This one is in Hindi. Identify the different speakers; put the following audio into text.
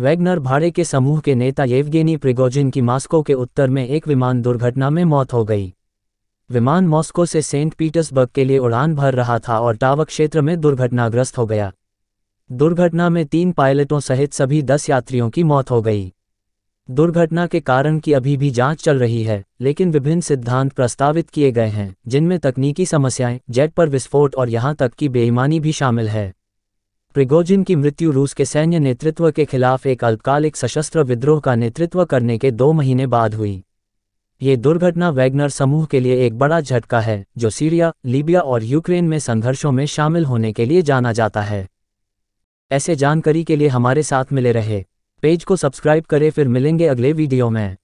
Speaker 1: वैगनर भाड़े के समूह के नेता येवगेनी प्रिगोजिन की मॉस्को के उत्तर में एक विमान दुर्घटना में मौत हो गई विमान मॉस्को से सेंट पीटर्सबर्ग के लिए उड़ान भर रहा था और टावक क्षेत्र में दुर्घटनाग्रस्त हो गया दुर्घटना में तीन पायलटों सहित सभी दस यात्रियों की मौत हो गई दुर्घटना के कारण की अभी भी जांच चल रही है लेकिन विभिन्न सिद्धांत प्रस्तावित किए गए हैं जिनमें तकनीकी समस्याएं जेट पर विस्फोट और यहां तक कि बेईमानी भी शामिल है प्रिगोजिन की मृत्यु रूस के सैन्य नेतृत्व के खिलाफ एक अल्पकालिक सशस्त्र विद्रोह का नेतृत्व करने के दो महीने बाद हुई ये दुर्घटना वैगनर समूह के लिए एक बड़ा झटका है जो सीरिया लीबिया और यूक्रेन में संघर्षों में शामिल होने के लिए जाना जाता है ऐसे जानकारी के लिए हमारे साथ मिले रहे पेज को सब्सक्राइब करें फिर मिलेंगे अगले वीडियो में